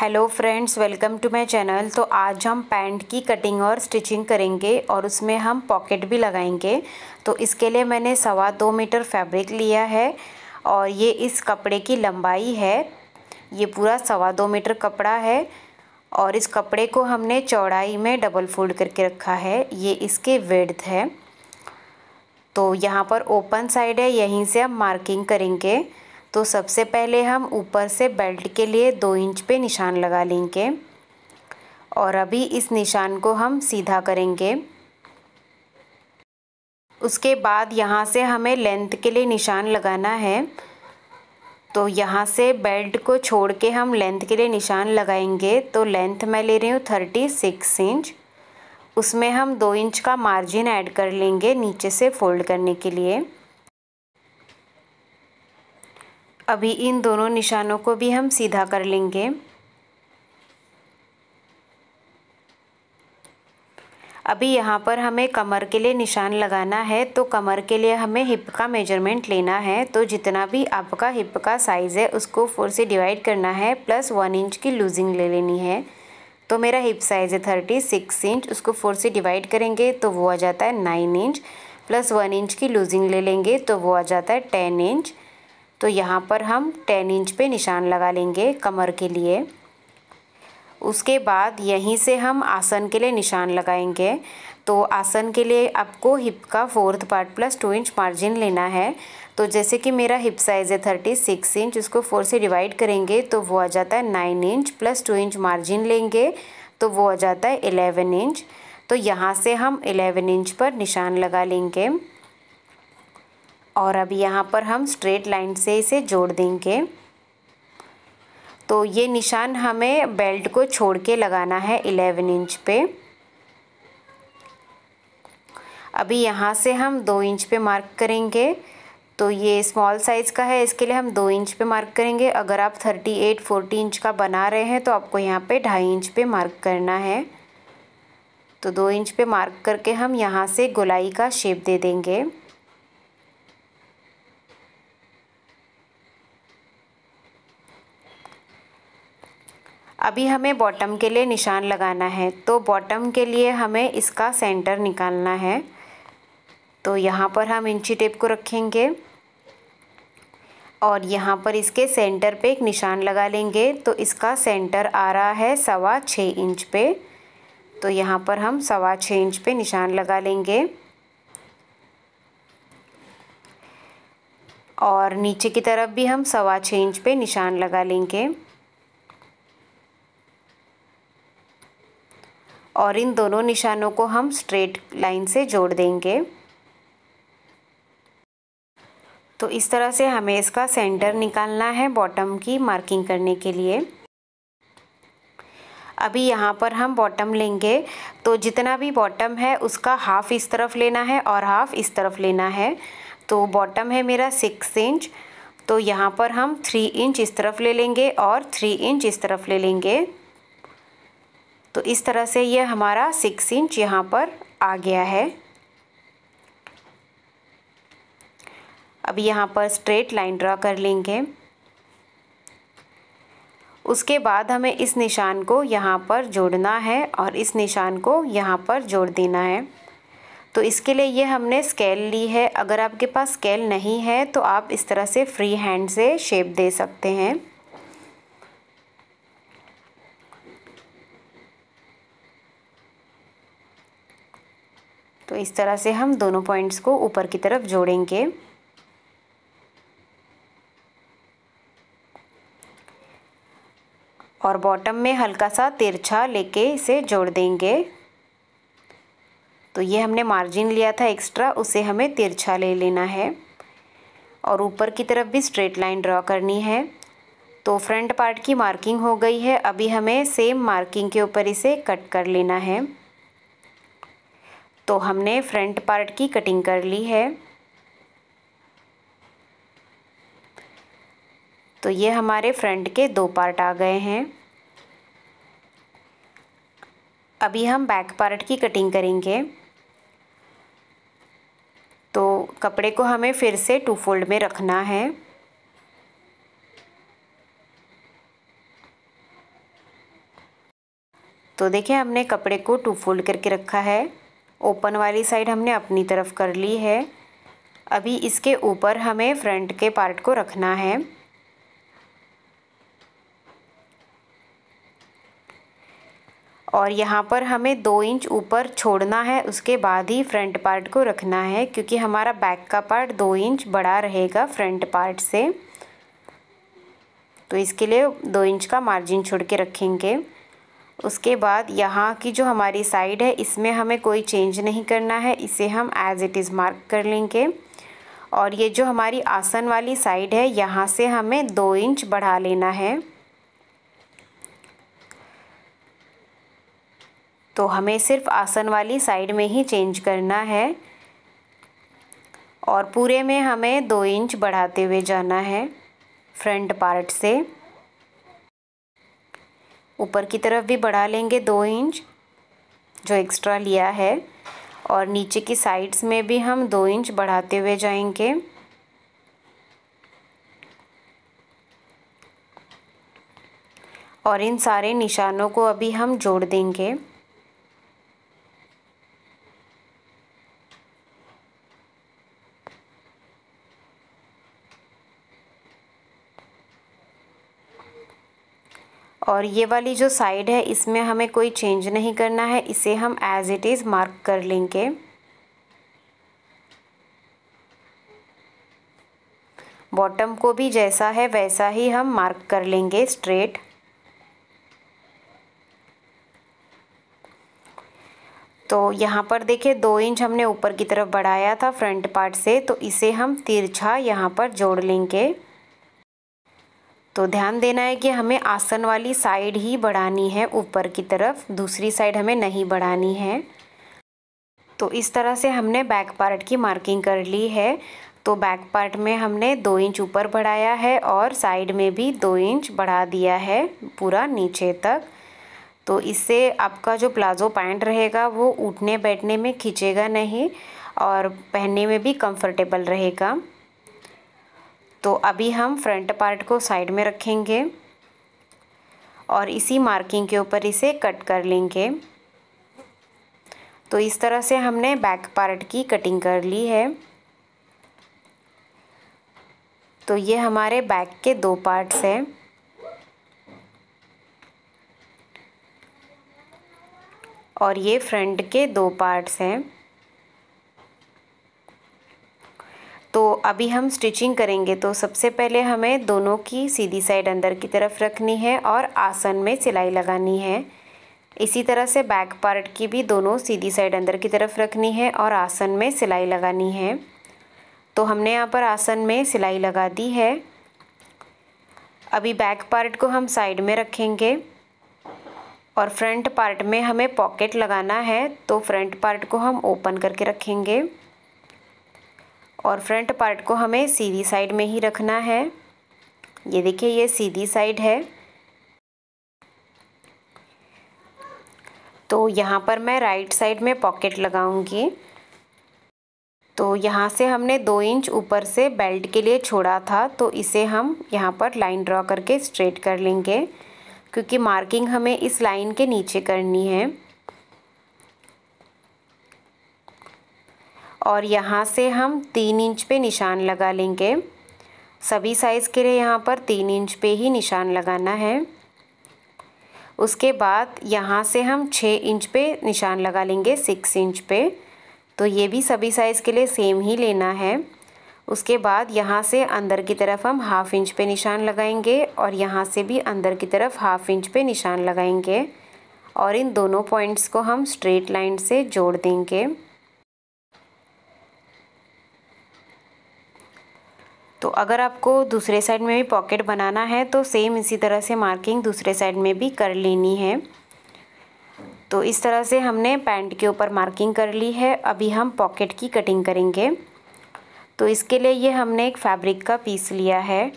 hello friends welcome to my channel तो आज हम पैंट की कटिंग और स्टिचिंग करेंगे और उसमें हम पॉकेट भी लगाएंगे तो इसके लिए मैंने सवा दो मीटर फैब्रिक लिया है और ये इस कपड़े की लंबाई है ये पूरा सवा दो मीटर कपड़ा है और इस कपड़े को हमने चौड़ाई में डबल फोल्ड करके रखा है ये इसके वेड है तो यहाँ पर ओपन साइड है यहीं से हम मार्किंग करेंगे तो सबसे पहले हम ऊपर से बेल्ट के लिए दो इंच पे निशान लगा लेंगे और अभी इस निशान को हम सीधा करेंगे उसके बाद यहाँ से हमें लेंथ के लिए निशान लगाना है तो यहाँ से बेल्ट को छोड़ के हम लेंथ के लिए निशान लगाएंगे तो लेंथ मैं ले रही हूँ थर्टी सिक्स इंच उसमें हम दो इंच का मार्जिन ऐड कर लेंगे नीचे से फोल्ड करने के लिए अभी इन दोनों निशानों को भी हम सीधा कर लेंगे अभी यहाँ पर हमें कमर के लिए निशान लगाना है तो कमर के लिए हमें हिप का मेजरमेंट लेना है तो जितना भी आपका हिप का साइज़ है उसको फोर से डिवाइड करना है प्लस वन इंच की लूजिंग ले लेनी है तो मेरा हिप साइज़ है थर्टी सिक्स इंच उसको फोर से डिवाइड करेंगे तो वो आ जाता है nine inch plus one inch की लूजिंग ले लेंगे तो वो आ जाता है टेन इंच तो यहाँ पर हम टेन इंच पे निशान लगा लेंगे कमर के लिए उसके बाद यहीं से हम आसन के लिए निशान लगाएंगे तो आसन के लिए आपको हिप का fourth part plus two inch margin लेना है तो जैसे कि मेरा हिप साइज़ है थर्टी सिक्स इंच उसको फोर से डिवाइड करेंगे तो वो आ जाता है nine inch plus two inch margin लेंगे तो वो आ जाता है एलेवन इंच तो यहाँ से हम एलेवन इंच पर निशान लगा लेंगे और अब यहाँ पर हम स्ट्रेट लाइन से इसे जोड़ देंगे तो ये निशान हमें बेल्ट को छोड़ के लगाना है 11 इंच पे अभी यहाँ से हम दो इंच पे मार्क करेंगे तो ये स्मॉल साइज़ का है इसके लिए हम दो इंच पे मार्क करेंगे अगर आप थर्टी एट फोर्टी इंच का बना रहे हैं तो आपको यहाँ पे ढाई इंच पे मार्क करना है तो दो इंच पे मार्क करके हम यहाँ से गोलाई का शेप दे देंगे अभी हमें बॉटम के लिए निशान लगाना है तो बॉटम के लिए हमें इसका सेंटर निकालना है तो यहाँ पर हम इंची टेप को रखेंगे और यहाँ पर इसके सेंटर पे एक निशान लगा लेंगे तो इसका सेंटर आ रहा है सवा छः इंच पे तो यहाँ पर हम सवा छः इंच पे निशान लगा लेंगे और नीचे की तरफ भी हम सवा छः इंच पे निशान लगा लेंगे और इन दोनों निशानों को हम स्ट्रेट लाइन से जोड़ देंगे तो इस तरह से हमें इसका सेंटर निकालना है बॉटम की मार्किंग करने के लिए अभी यहाँ पर हम बॉटम लेंगे तो जितना भी बॉटम है उसका हाफ़ इस तरफ लेना है और हाफ़ इस तरफ लेना है तो बॉटम है मेरा सिक्स इंच तो यहाँ पर हम थ्री इंच इस तरफ ले लेंगे और थ्री इंच इस तरफ ले लेंगे तो इस तरह से ये हमारा सिक्स इंच यहाँ पर आ गया है अब यहाँ पर स्ट्रेट लाइन ड्रा कर लेंगे उसके बाद हमें इस निशान को यहाँ पर जोड़ना है और इस निशान को यहाँ पर जोड़ देना है तो इसके लिए ये हमने स्केल ली है अगर आपके पास स्केल नहीं है तो आप इस तरह से फ्री हैंड से शेप दे सकते हैं तो इस तरह से हम दोनों पॉइंट्स को ऊपर की तरफ जोड़ेंगे और बॉटम में हल्का सा तिरछा लेके इसे जोड़ देंगे तो ये हमने मार्जिन लिया था एक्स्ट्रा उसे हमें तिरछा ले लेना है और ऊपर की तरफ भी स्ट्रेट लाइन ड्रॉ करनी है तो फ्रंट पार्ट की मार्किंग हो गई है अभी हमें सेम मार्किंग के ऊपर इसे कट कर लेना है तो हमने फ्रंट पार्ट की कटिंग कर ली है तो ये हमारे फ्रंट के दो पार्ट आ गए हैं अभी हम बैक पार्ट की कटिंग करेंगे तो कपड़े को हमें फिर से टू फोल्ड में रखना है तो देखिए हमने कपड़े को टू फोल्ड करके रखा है ओपन वाली साइड हमने अपनी तरफ कर ली है अभी इसके ऊपर हमें फ्रंट के पार्ट को रखना है और यहाँ पर हमें दो इंच ऊपर छोड़ना है उसके बाद ही फ्रंट पार्ट को रखना है क्योंकि हमारा बैक का पार्ट दो इंच बड़ा रहेगा फ्रंट पार्ट से तो इसके लिए दो इंच का मार्जिन छोड़ के रखेंगे उसके बाद यहाँ की जो हमारी साइड है इसमें हमें कोई चेंज नहीं करना है इसे हम एज़ इट इज़ मार्क कर लेंगे और ये जो हमारी आसन वाली साइड है यहाँ से हमें दो इंच बढ़ा लेना है तो हमें सिर्फ आसन वाली साइड में ही चेंज करना है और पूरे में हमें दो इंच बढ़ाते हुए जाना है फ्रंट पार्ट से ऊपर की तरफ भी बढ़ा लेंगे दो इंच जो एक्स्ट्रा लिया है और नीचे की साइड्स में भी हम दो इंच बढ़ाते हुए जाएंगे और इन सारे निशानों को अभी हम जोड़ देंगे और ये वाली जो साइड है इसमें हमें कोई चेंज नहीं करना है इसे हम एज़ इट इज़ मार्क कर लेंगे बॉटम को भी जैसा है वैसा ही हम मार्क कर लेंगे स्ट्रेट तो यहाँ पर देखिए दो इंच हमने ऊपर की तरफ बढ़ाया था फ्रंट पार्ट से तो इसे हम तिरछा यहाँ पर जोड़ लेंगे तो ध्यान देना है कि हमें आसन वाली साइड ही बढ़ानी है ऊपर की तरफ दूसरी साइड हमें नहीं बढ़ानी है तो इस तरह से हमने बैक पार्ट की मार्किंग कर ली है तो बैक पार्ट में हमने दो इंच ऊपर बढ़ाया है और साइड में भी दो इंच बढ़ा दिया है पूरा नीचे तक तो इससे आपका जो प्लाज़ो पैंट रहेगा वो उठने बैठने में खींचेगा नहीं और पहनने में भी कंफर्टेबल रहेगा तो अभी हम फ्रंट पार्ट को साइड में रखेंगे और इसी मार्किंग के ऊपर इसे कट कर लेंगे तो इस तरह से हमने बैक पार्ट की कटिंग कर ली है तो ये हमारे बैक के दो पार्ट्स हैं और ये फ्रंट के दो पार्ट्स हैं तो अभी हम स्टिचिंग करेंगे तो सबसे पहले हमें दोनों की सीधी साइड अंदर की तरफ रखनी है और आसन में सिलाई लगानी है इसी तरह से बैक पार्ट की भी दोनों सीधी साइड अंदर की तरफ रखनी है और आसन में सिलाई लगानी है तो हमने यहाँ पर आसन में सिलाई लगा दी है अभी बैक पार्ट को हम साइड में रखेंगे और फ्रंट पार्ट में हमें पॉकेट लगाना है तो फ्रंट पार्ट को हम ओपन करके रखेंगे और फ्रंट पार्ट को हमें सीधी साइड में ही रखना है ये देखिए ये सीधी साइड है तो यहाँ पर मैं राइट साइड में पॉकेट लगाऊंगी तो यहाँ से हमने दो इंच ऊपर से बेल्ट के लिए छोड़ा था तो इसे हम यहाँ पर लाइन ड्रॉ करके स्ट्रेट कर लेंगे क्योंकि मार्किंग हमें इस लाइन के नीचे करनी है और यहाँ से हम तीन इंच पे निशान लगा लेंगे सभी साइज़ के लिए यहाँ पर तीन इंच पे ही निशान लगाना है उसके बाद यहाँ से हम छः इंच पे निशान लगा लेंगे सिक्स इंच पे तो ये भी सभी साइज़ के लिए सेम ही लेना है उसके बाद यहाँ से अंदर की तरफ हम हाफ़ इंच पे निशान लगाएंगे और यहाँ से भी अंदर की तरफ हाफ़ इंच पे निशान लगाएंगे और इन दोनों पॉइंट्स को हम स्ट्रेट लाइन से जोड़ देंगे तो अगर आपको दूसरे साइड में भी पॉकेट बनाना है तो सेम इसी तरह से मार्किंग दूसरे साइड में भी कर लेनी है तो इस तरह से हमने पैंट के ऊपर मार्किंग कर ली है अभी हम पॉकेट की कटिंग करेंगे तो इसके लिए ये हमने एक फैब्रिक का पीस लिया है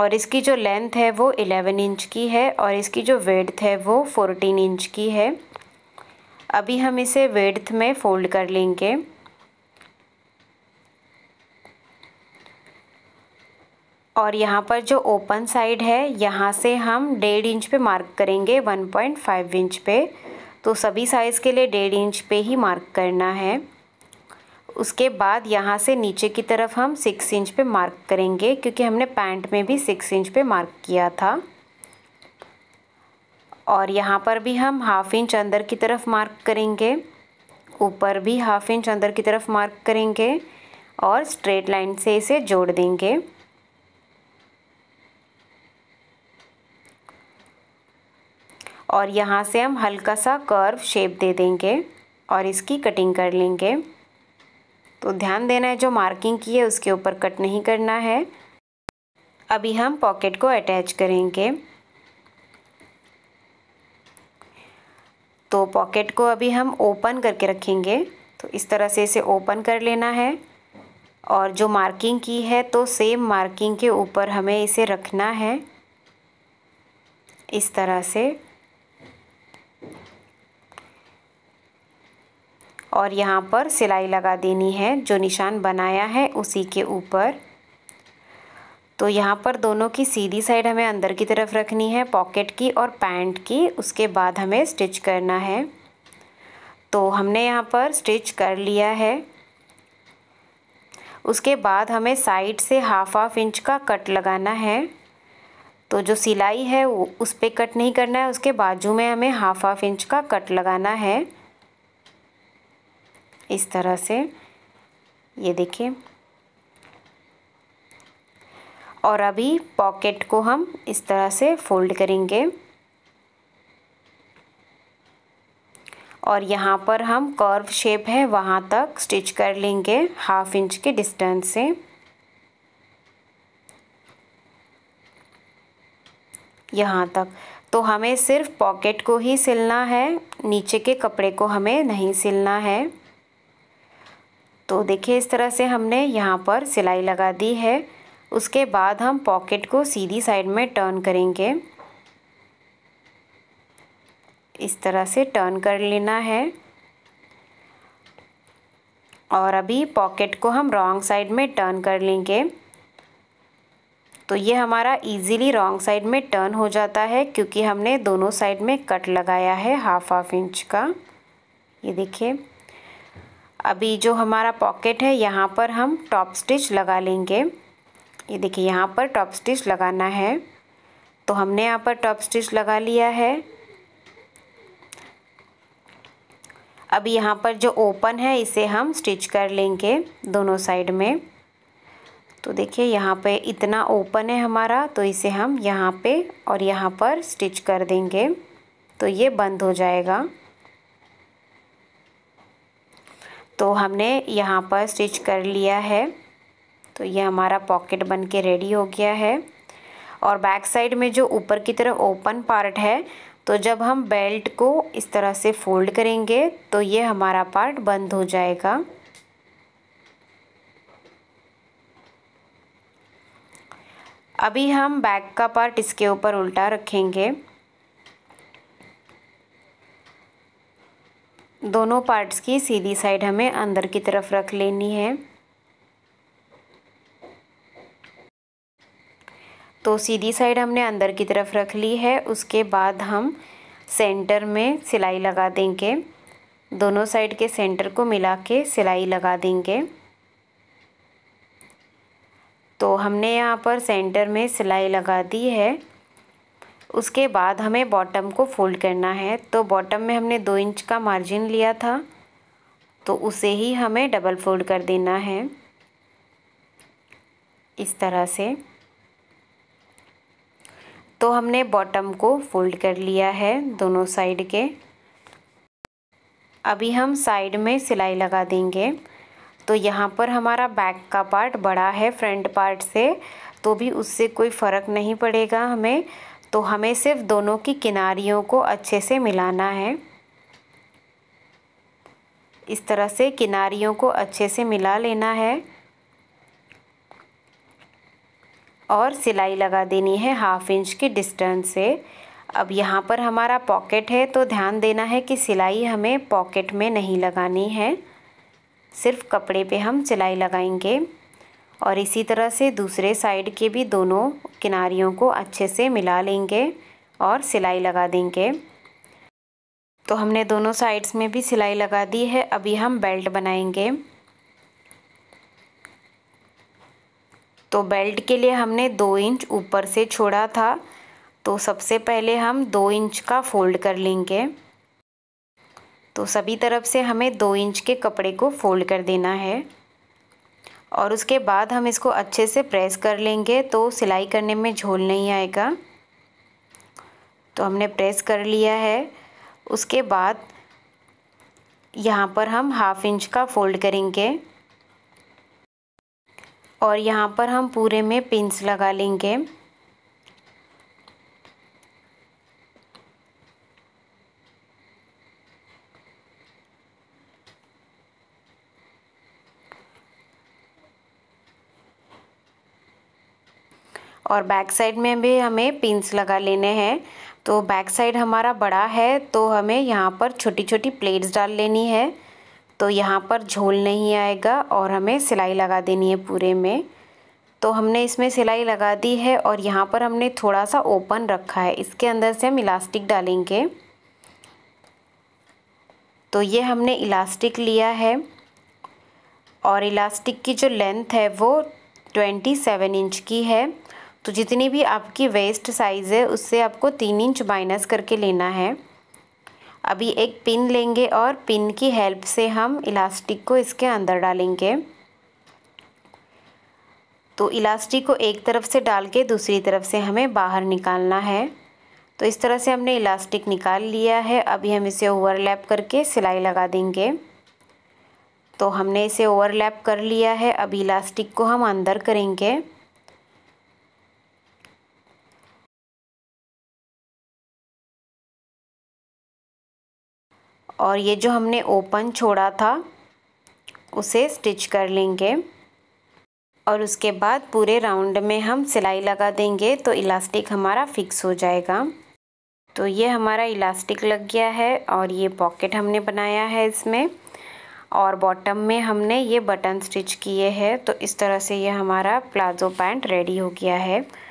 और इसकी जो लेंथ है वो 11 इंच की है और इसकी जो वेड्थ है वो 14 इंच की है अभी हम इसे वेड्थ में फ़ोल्ड कर लेंगे और यहाँ पर जो ओपन साइड है यहाँ से हम डेढ़ इंच पे मार्क करेंगे 1.5 इंच पे तो सभी साइज़ के लिए डेढ़ इंच पे ही मार्क करना है उसके बाद यहाँ से नीचे की तरफ हम सिक्स इंच पे मार्क करेंगे क्योंकि हमने पैंट में भी सिक्स इंच पे मार्क किया था और यहाँ पर भी हम हाफ इंच अंदर की तरफ मार्क करेंगे ऊपर भी हाफ इंच अंदर की तरफ मार्क करेंगे और स्ट्रेट लाइन से इसे जोड़ देंगे और यहाँ से हम हल्का सा कर्व शेप दे देंगे और इसकी कटिंग कर लेंगे तो ध्यान देना है जो मार्किंग की है उसके ऊपर कट नहीं करना है अभी हम पॉकेट को अटैच करेंगे तो पॉकेट को अभी हम ओपन करके रखेंगे तो इस तरह से इसे ओपन कर लेना है और जो मार्किंग की है तो सेम मार्किंग के ऊपर हमें इसे रखना है इस तरह से और यहाँ पर सिलाई लगा देनी है जो निशान बनाया है उसी के ऊपर तो यहाँ पर दोनों की सीधी साइड हमें अंदर की तरफ रखनी है पॉकेट की और पैंट की उसके बाद हमें स्टिच करना है तो हमने यहाँ पर स्टिच कर लिया है उसके बाद हमें साइड से हाफ हाफ इंच का कट लगाना है तो जो सिलाई है उस पर कट नहीं करना है उसके बाजू में हमें हाफ हाफ इंच का कट लगाना है इस तरह से ये देखिए और अभी पॉकेट को हम इस तरह से फोल्ड करेंगे और यहाँ पर हम कर्व शेप है वहाँ तक स्टिच कर लेंगे हाफ इंच के डिस्टेंस से यहाँ तक तो हमें सिर्फ पॉकेट को ही सिलना है नीचे के कपड़े को हमें नहीं सिलना है तो देखिए इस तरह से हमने यहाँ पर सिलाई लगा दी है उसके बाद हम पॉकेट को सीधी साइड में टर्न करेंगे इस तरह से टर्न कर लेना है और अभी पॉकेट को हम रॉन्ग साइड में टर्न कर लेंगे तो ये हमारा इजीली रॉन्ग साइड में टर्न हो जाता है क्योंकि हमने दोनों साइड में कट लगाया है हाफ हाफ इंच का ये देखिए अभी जो हमारा पॉकेट है यहाँ पर हम टॉप स्टिच लगा लेंगे ये देखिए यहाँ पर टॉप स्टिच लगाना है तो हमने यहाँ पर टॉप स्टिच लगा लिया है अभी यहाँ पर जो ओपन है इसे हम स्टिच कर लेंगे दोनों साइड में तो देखिए यहाँ पे इतना ओपन है हमारा तो इसे हम यहाँ पे और यहाँ पर स्टिच कर देंगे तो ये बंद हो जाएगा तो हमने यहाँ पर स्टिच कर लिया है तो ये हमारा पॉकेट बन के रेडी हो गया है और बैक साइड में जो ऊपर की तरफ ओपन पार्ट है तो जब हम बेल्ट को इस तरह से फोल्ड करेंगे तो ये हमारा पार्ट बंद हो जाएगा अभी हम बैक का पार्ट इसके ऊपर उल्टा रखेंगे दोनों पार्ट्स की सीधी साइड हमें अंदर की तरफ रख लेनी है तो सीधी साइड हमने अंदर की तरफ रख ली है उसके बाद हम सेंटर में सिलाई लगा देंगे दोनों साइड के सेंटर को मिला के सिलाई लगा देंगे तो हमने यहाँ पर सेंटर में सिलाई लगा दी है उसके बाद हमें बॉटम को फोल्ड करना है तो बॉटम में हमने दो इंच का मार्जिन लिया था तो उसे ही हमें डबल फोल्ड कर देना है इस तरह से तो हमने बॉटम को फोल्ड कर लिया है दोनों साइड के अभी हम साइड में सिलाई लगा देंगे तो यहाँ पर हमारा बैक का पार्ट बड़ा है फ्रंट पार्ट से तो भी उससे कोई फ़र्क नहीं पड़ेगा हमें तो हमें सिर्फ दोनों की किनारियों को अच्छे से मिलाना है इस तरह से किनारियों को अच्छे से मिला लेना है और सिलाई लगा देनी है हाफ इंच के डिस्टेंस से अब यहाँ पर हमारा पॉकेट है तो ध्यान देना है कि सिलाई हमें पॉकेट में नहीं लगानी है सिर्फ कपड़े पे हम सिलाई लगाएंगे और इसी तरह से दूसरे साइड के भी दोनों किनारियों को अच्छे से मिला लेंगे और सिलाई लगा देंगे तो हमने दोनों साइड्स में भी सिलाई लगा दी है अभी हम बेल्ट बनाएंगे तो बेल्ट के लिए हमने दो इंच ऊपर से छोड़ा था तो सबसे पहले हम दो इंच का फोल्ड कर लेंगे तो सभी तरफ से हमें दो इंच के कपड़े को फोल्ड कर देना है और उसके बाद हम इसको अच्छे से प्रेस कर लेंगे तो सिलाई करने में झोल नहीं आएगा तो हमने प्रेस कर लिया है उसके बाद यहाँ पर हम हाफ इंच का फोल्ड करेंगे और यहाँ पर हम पूरे में पिंस लगा लेंगे और बैक साइड में भी हमें पिंस लगा लेने हैं तो बैक साइड हमारा बड़ा है तो हमें यहाँ पर छोटी छोटी प्लेट्स डाल लेनी है तो यहाँ पर झोल नहीं आएगा और हमें सिलाई लगा देनी है पूरे में तो हमने इसमें सिलाई लगा दी है और यहाँ पर हमने थोड़ा सा ओपन रखा है इसके अंदर से हम इलास्टिक डालेंगे तो ये हमने इलास्टिक लिया है और इलास्टिक की जो लेंथ है वो ट्वेंटी सेवन इंच की है तो जितनी भी आपकी वेस्ट साइज़ है उससे आपको तीन इंच माइनस करके लेना है अभी एक पिन लेंगे और पिन की हेल्प से हम इलास्टिक को इसके अंदर डालेंगे तो इलास्टिक को एक तरफ से डाल के दूसरी तरफ से हमें बाहर निकालना है तो इस तरह से हमने इलास्टिक निकाल लिया है अभी हम इसे ओवरलैप करके सिलाई लगा देंगे तो हमने इसे ओवरलैप कर लिया है अभी इलास्टिक को हम अंदर करेंगे और ये जो हमने ओपन छोड़ा था उसे स्टिच कर लेंगे और उसके बाद पूरे राउंड में हम सिलाई लगा देंगे तो इलास्टिक हमारा फिक्स हो जाएगा तो ये हमारा इलास्टिक लग गया है और ये पॉकेट हमने बनाया है इसमें और बॉटम में हमने ये बटन स्टिच किए हैं तो इस तरह से ये हमारा प्लाज़ो पैंट रेडी हो गया है